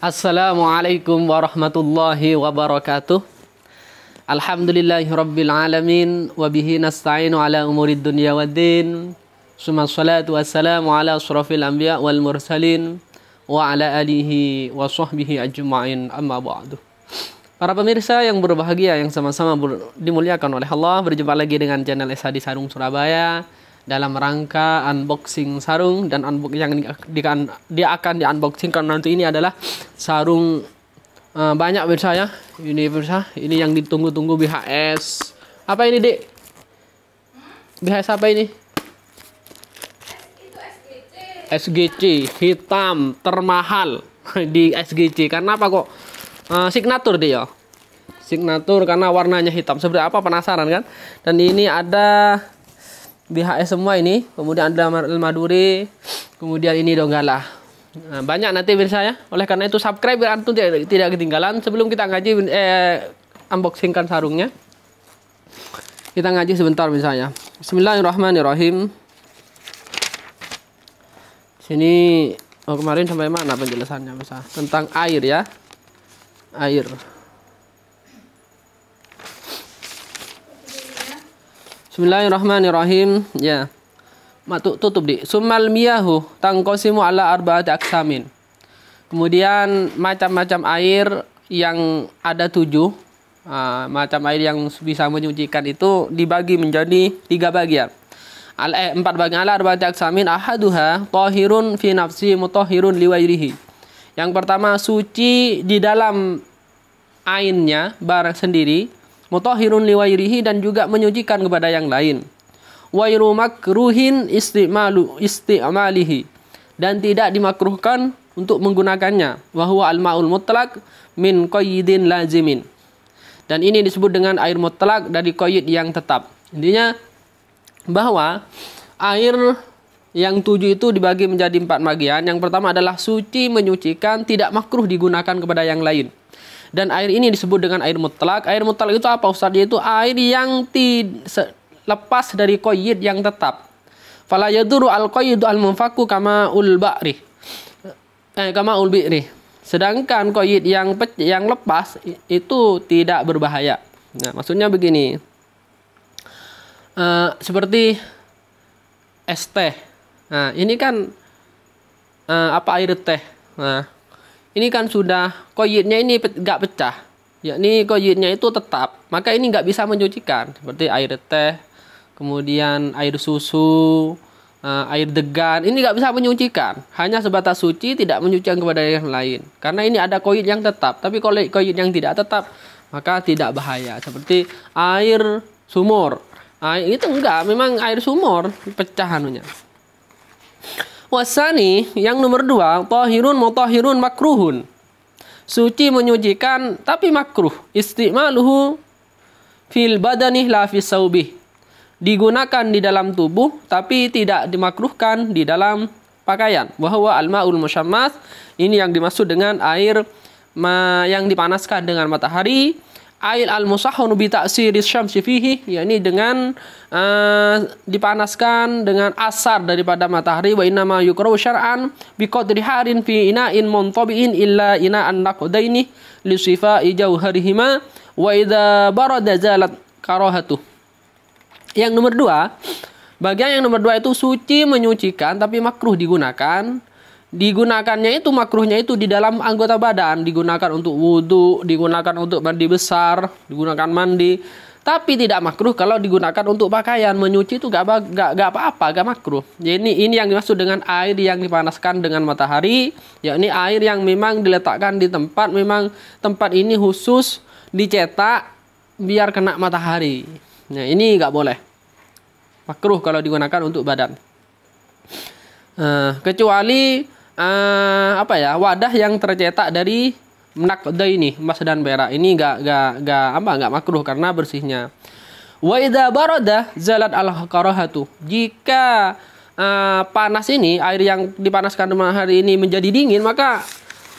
Assalamualaikum warahmatullahi wabarakatuh. Alhamdulillahirabbil alamin wa bihi nasta'inu ala umurid dunya waddin. Suma salatu wassalamu ala asrafil anbiya wal mursalin wa ala alihi wa sahbihi ajmain amma ba'du. Para pemirsa yang berbahagia yang sama-sama dimuliakan oleh Allah, berjumpa lagi dengan channel Esa Sarung Surabaya dalam rangka unboxing sarung dan unboxing yang di, di, dia akan di unboxing karena nanti ini adalah sarung uh, banyak pemirsa ya ini pemirsa ini yang ditunggu-tunggu BHS apa ini dek BHS apa ini SGC hitam termahal di SGC karena apa kok uh, signatur dia ya? signature karena warnanya hitam seperti apa penasaran kan dan ini ada BHS semua ini kemudian ada Maduri kemudian ini Donggala Nah, banyak nanti bisa ya. Oleh karena itu subscribe biar antum tidak, tidak ketinggalan sebelum kita ngaji eh, unboxingkan sarungnya. Kita ngaji sebentar misalnya. Bismillahirrahmanirrahim. Sini oh kemarin sampai mana penjelasannya misalnya. tentang air ya. Air. Bismillahirrahmanirrahim. Ya. Matuk tutup di. Sumal miyahu tangkosimu ala arbaati aksamin. Kemudian macam-macam air yang ada tujuh. Uh, macam air yang bisa menyucikan itu dibagi menjadi tiga bagian. Al eh, empat bagian ala arbaati aksamin ahaduha tohirun fi nafsi mutohirun liwairihi. Yang pertama suci di dalam ainnya barang sendiri mutahhirun liwairihi dan juga menyucikan kepada yang lain. Wairu makruhin istimalu istimalihi dan tidak dimakruhkan untuk menggunakannya. Wahwa al-ma'ul mutlak min qayyidin lazimin. Dan ini disebut dengan air mutlak dari koyid yang tetap. Intinya bahwa air yang tujuh itu dibagi menjadi empat bagian. Yang pertama adalah suci, menyucikan, tidak makruh digunakan kepada yang lain. Dan air ini disebut dengan air mutlak. Air mutlak itu apa Ustaz? itu air yang ti lepas dari koyid yang tetap. Fala yaduru al koyidu al munfaku kama ul ba'ri. Eh, kama ul bi'ri. Sedangkan koyid yang yang lepas itu tidak berbahaya. Nah, maksudnya begini. Uh, seperti es teh. Nah, ini kan uh, apa air teh. Nah, ini kan sudah koyitnya ini nggak pecah yakni koyitnya itu tetap maka ini nggak bisa mencucikan seperti air teh kemudian air susu eh, air degan ini nggak bisa menyucikan hanya sebatas suci tidak menyucikan kepada yang lain karena ini ada koyit yang tetap tapi kalau koyit yang tidak tetap maka tidak bahaya seperti air sumur air ah, itu enggak memang air sumur pecah anunya Wasani yang nomor dua, tohirun motohirun makruhun. Suci menyucikan tapi makruh. Istimaluhu fil badani la fis saubih. Digunakan di dalam tubuh tapi tidak dimakruhkan di dalam pakaian. Bahwa al-ma'ul musyammas ini yang dimaksud dengan air yang dipanaskan dengan matahari ail al musahun bi ta'siris syamsi fihi yakni dengan uh, dipanaskan dengan asar daripada matahari wa inna ma yukrahu syar'an bi qadri harin fi ina'in muntabi'in illa ina'an naqdaini li sifai jauharihima wa idza barada zalat karahatu yang nomor dua bagian yang nomor dua itu suci menyucikan tapi makruh digunakan digunakannya itu makruhnya itu di dalam anggota badan digunakan untuk wudhu digunakan untuk mandi besar digunakan mandi tapi tidak makruh kalau digunakan untuk pakaian menyuci itu gak, gak, gak apa-apa gak makruh Jadi ini ini yang dimaksud dengan air yang dipanaskan dengan matahari ya ini air yang memang diletakkan di tempat memang tempat ini khusus dicetak biar kena matahari nah ini gak boleh makruh kalau digunakan untuk badan uh, kecuali uh, apa ya wadah yang tercetak dari menakda ini emas dan perak ini gak gak gak apa gak makruh karena bersihnya wa idza barada zalat al karahatu jika uh, panas ini air yang dipanaskan hari ini menjadi dingin maka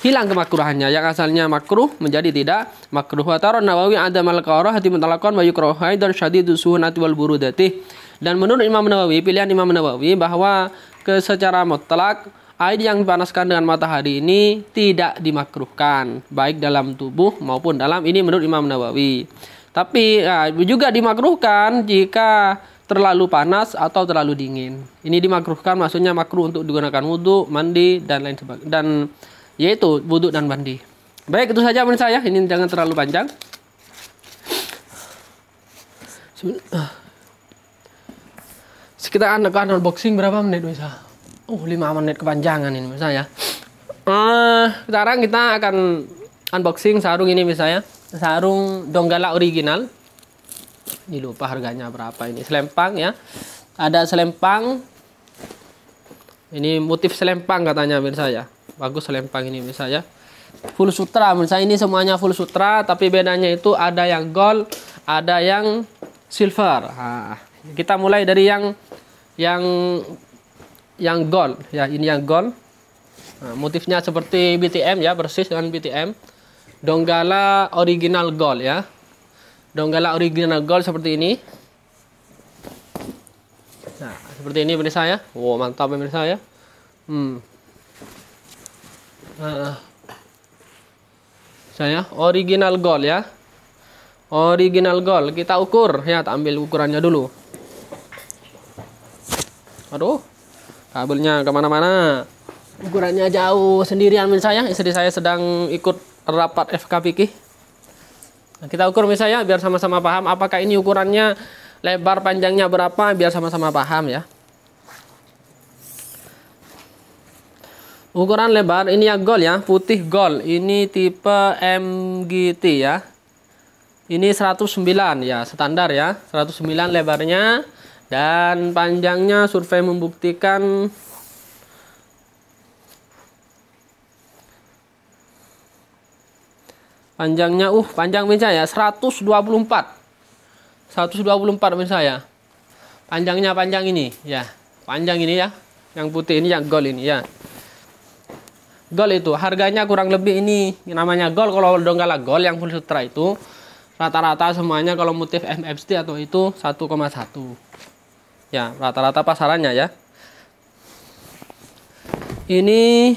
hilang kemakruhannya yang asalnya makruh menjadi tidak makruh wa taron nawawi ada malqarah hati mutalakon wa yukrohai dan syadidu suhunati wal burudati dan menurut Imam Nawawi pilihan Imam Nawawi bahwa ke secara mutlak Air yang dipanaskan dengan matahari ini tidak dimakruhkan, baik dalam tubuh maupun dalam ini menurut Imam Nawawi. Tapi nah, juga dimakruhkan jika terlalu panas atau terlalu dingin. Ini dimakruhkan maksudnya makruh untuk digunakan wudhu, mandi dan lain sebagainya dan yaitu wudhu dan mandi. Baik itu saja menurut saya. Ini jangan terlalu panjang. Sekitar anak unboxing berapa menit misalnya? Oh, uh, 5 menit kepanjangan ini misalnya. Uh, eh, sekarang kita akan unboxing sarung ini misalnya. Sarung Donggala original. Ini lupa harganya berapa ini. Selempang ya. Ada selempang. Ini motif selempang katanya misalnya. ya. Bagus selempang ini misalnya. Full sutra misalnya ini semuanya full sutra tapi bedanya itu ada yang gold, ada yang silver. Nah, kita mulai dari yang yang yang gold ya ini yang gold nah, motifnya seperti BTM ya persis dengan BTM donggala original gold ya donggala original gold seperti ini nah seperti ini pemirsa ya wow mantap pemirsa ya hmm. nah, saya original gold ya original gold kita ukur ya tak ambil ukurannya dulu aduh kabelnya kemana-mana ukurannya jauh sendirian misalnya istri saya sedang ikut rapat FKPK. nah, kita ukur misalnya biar sama-sama paham apakah ini ukurannya lebar panjangnya berapa biar sama-sama paham ya ukuran lebar ini ya gol ya putih gol ini tipe MGT ya ini 109 ya standar ya 109 lebarnya dan panjangnya survei membuktikan panjangnya uh panjang meja ya 124 124 pemirsa ya panjangnya panjang ini ya panjang ini ya yang putih ini yang gold ini ya gold itu harganya kurang lebih ini namanya gold kalau donggala gold yang full sutra itu rata-rata semuanya kalau motif mft atau itu 1,1 ya rata-rata pasarannya ya ini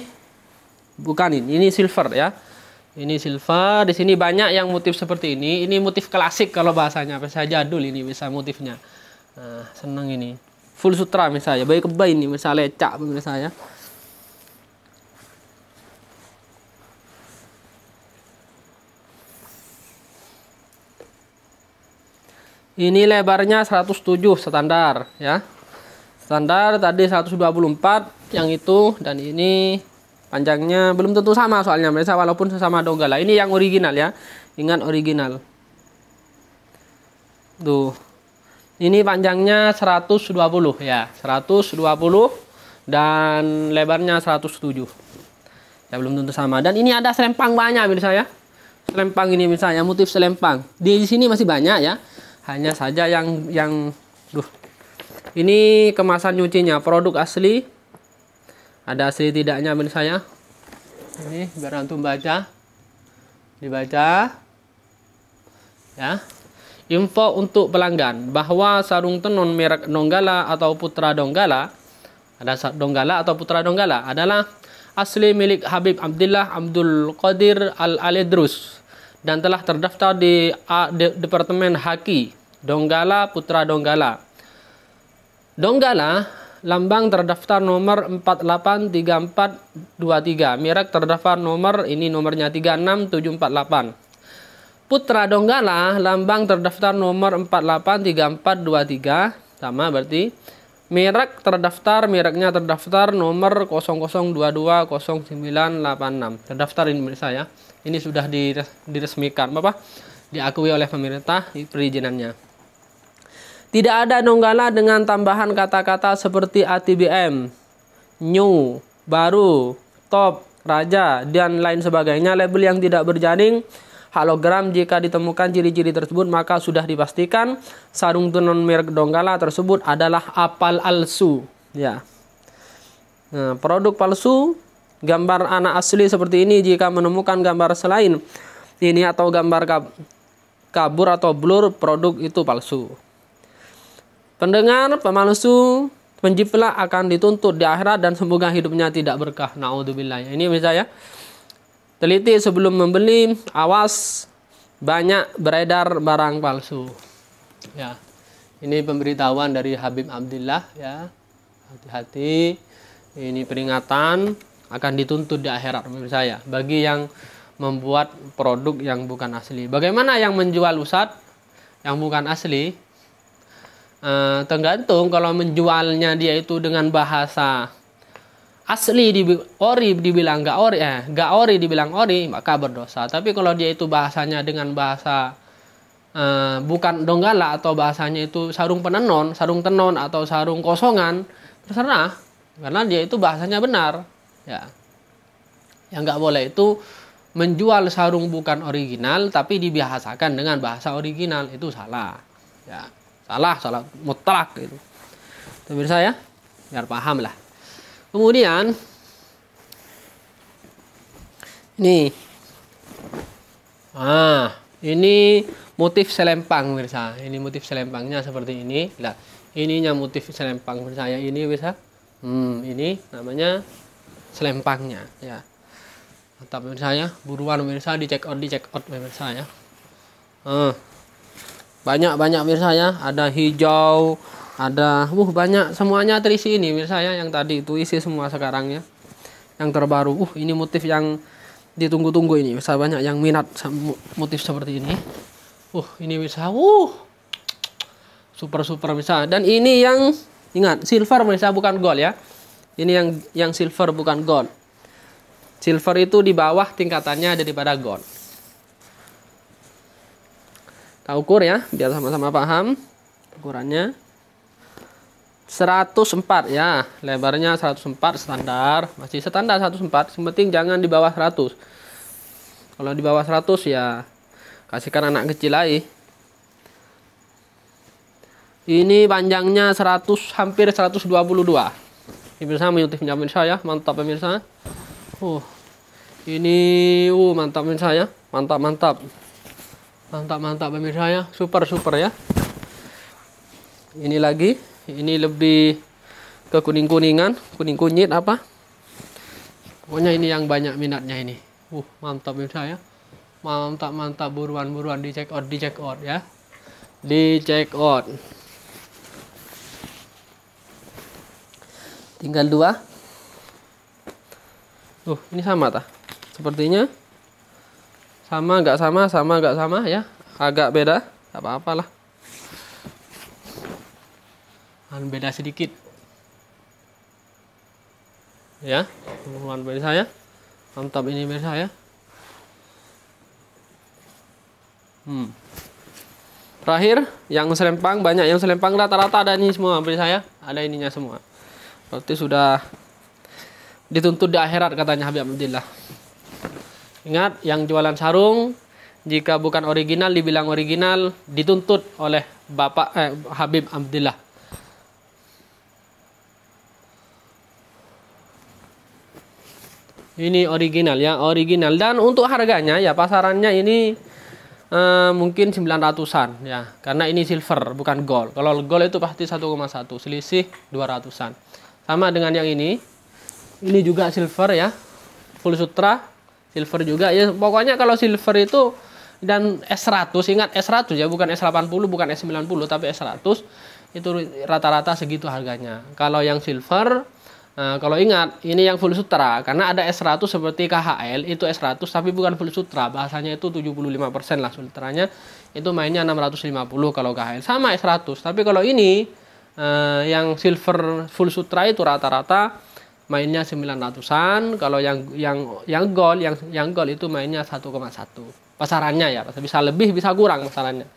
bukan ini ini silver ya ini silver di sini banyak yang motif seperti ini ini motif klasik kalau bahasanya bisa jadul ini bisa motifnya nah, senang ini full sutra misalnya baik kebay ini misalnya cak misalnya. Ini lebarnya 107 standar ya. Standar tadi 124 yang itu dan ini panjangnya belum tentu sama soalnya mereka walaupun sesama donggala. Ini yang original ya. Ingat original. Tuh. Ini panjangnya 120 ya, 120 dan lebarnya 107. Ya belum tentu sama. Dan ini ada selempang banyak misalnya. Selempang ini misalnya motif selempang. Di sini masih banyak ya hanya saja yang yang duh ini kemasan nyucinya produk asli ada asli tidaknya misalnya saya ini biar antum baca dibaca ya info untuk pelanggan bahwa sarung tenun merek Donggala atau Putra Donggala ada Donggala atau Putra Donggala adalah asli milik Habib Abdullah Abdul Qadir Al Aledrus dan telah terdaftar di Departemen Haki Donggala Putra Donggala. Donggala lambang terdaftar nomor 483423, merek terdaftar nomor ini nomornya 36748. Putra Donggala lambang terdaftar nomor 483423 sama berarti merek terdaftar mereknya terdaftar nomor 00220986 terdaftar ini saya ini sudah diresmikan apa diakui oleh pemerintah perizinannya. Tidak ada Donggala dengan tambahan kata-kata seperti ATBM, new, baru, top, raja, dan lain sebagainya. Label yang tidak berjaring halogram jika ditemukan ciri-ciri tersebut maka sudah dipastikan sarung tenun merek Donggala tersebut adalah apal alsu ya nah, produk palsu gambar anak asli seperti ini jika menemukan gambar selain ini atau gambar kabur atau blur produk itu palsu. Pendengar pemalsu penjiplak akan dituntut di akhirat dan semoga hidupnya tidak berkah. Naudzubillah. Ini misalnya teliti sebelum membeli, awas banyak beredar barang palsu. Ya. Ini pemberitahuan dari Habib Abdullah ya. Hati-hati. Ini peringatan akan dituntut di akhirat menurut saya bagi yang membuat produk yang bukan asli. Bagaimana yang menjual usat yang bukan asli? E, tergantung kalau menjualnya dia itu dengan bahasa asli di ori dibilang gak ori eh gak ori dibilang ori maka berdosa. Tapi kalau dia itu bahasanya dengan bahasa Uh, bukan donggala atau bahasanya itu sarung penenon, sarung tenon atau sarung kosongan terserah karena dia itu bahasanya benar Ya. Yang nggak boleh itu menjual sarung bukan original tapi dibahasakan dengan bahasa original itu salah. Ya, salah, salah mutlak itu. Pemirsa saya biar paham lah. Kemudian ini ah ini motif selempang mirsa Ini motif selempangnya seperti ini. Lah, ininya motif selempang pemirsa ya ini bisa. Hmm, ini namanya selempangnya ya mantap pemirsa ya buruan pemirsa di check out di check out pemirsa ya uh. banyak banyak pemirsa ya ada hijau ada uh banyak semuanya terisi ini pemirsa ya yang tadi itu isi semua sekarang ya yang terbaru uh ini motif yang ditunggu-tunggu ini bisa banyak yang minat motif seperti ini uh ini bisa uh super super bisa dan ini yang ingat silver bisa bukan gold ya ini yang yang silver bukan gold. Silver itu di bawah tingkatannya daripada gold. Kita ukur ya, biar sama-sama paham ukurannya. 104 ya, lebarnya 104 standar, masih standar 104. Yang penting jangan di bawah 100. Kalau di bawah 100 ya kasihkan anak kecil lagi. Ini panjangnya 100 hampir 122 ini pemirsa minyak pemirsa ya mantap pemirsa uh ini uh mantap pemirsa ya mantap mantap mantap mantap pemirsa ya super super ya ini lagi ini lebih ke kuning kuningan kuning kunyit apa pokoknya ini yang banyak minatnya ini uh mantap pemirsa ya mantap mantap buruan buruan di check out di check out ya di check out tinggal dua tuh ini sama tak sepertinya sama nggak sama sama nggak sama ya agak beda apa apalah an beda sedikit ya hubungan beda saya mantap ini beda saya hmm terakhir yang selempang banyak yang selempang rata-rata ada ini semua beli saya ada ininya semua berarti sudah dituntut di akhirat katanya Habib Abdullah. ingat yang jualan sarung jika bukan original dibilang original dituntut oleh Bapak eh, Habib Abdullah. ini original ya original dan untuk harganya ya pasarannya ini eh, mungkin 900-an ya karena ini silver bukan gold kalau gold itu pasti 1,1 selisih 200-an sama dengan yang ini ini juga silver ya full sutra silver juga ya pokoknya kalau silver itu dan S100 ingat S100 ya bukan S80 bukan S90 tapi S100 itu rata-rata segitu harganya kalau yang silver Nah, kalau ingat, ini yang full sutra karena ada S100 seperti KHL itu S100 tapi bukan full sutra. Bahasanya itu 75% lah sutranya. Itu mainnya 650 kalau KHL sama S100. Tapi kalau ini eh, yang silver full sutra itu rata-rata mainnya 900-an, kalau yang yang yang gold yang yang gold itu mainnya 1,1. Pasarannya ya, bisa lebih bisa kurang pasarannya.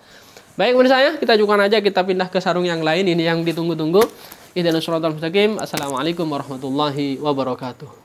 Baik menurut saya kita cukupkan aja kita pindah ke sarung yang lain ini yang ditunggu-tunggu. Ihdinas Assalamualaikum warahmatullahi wabarakatuh.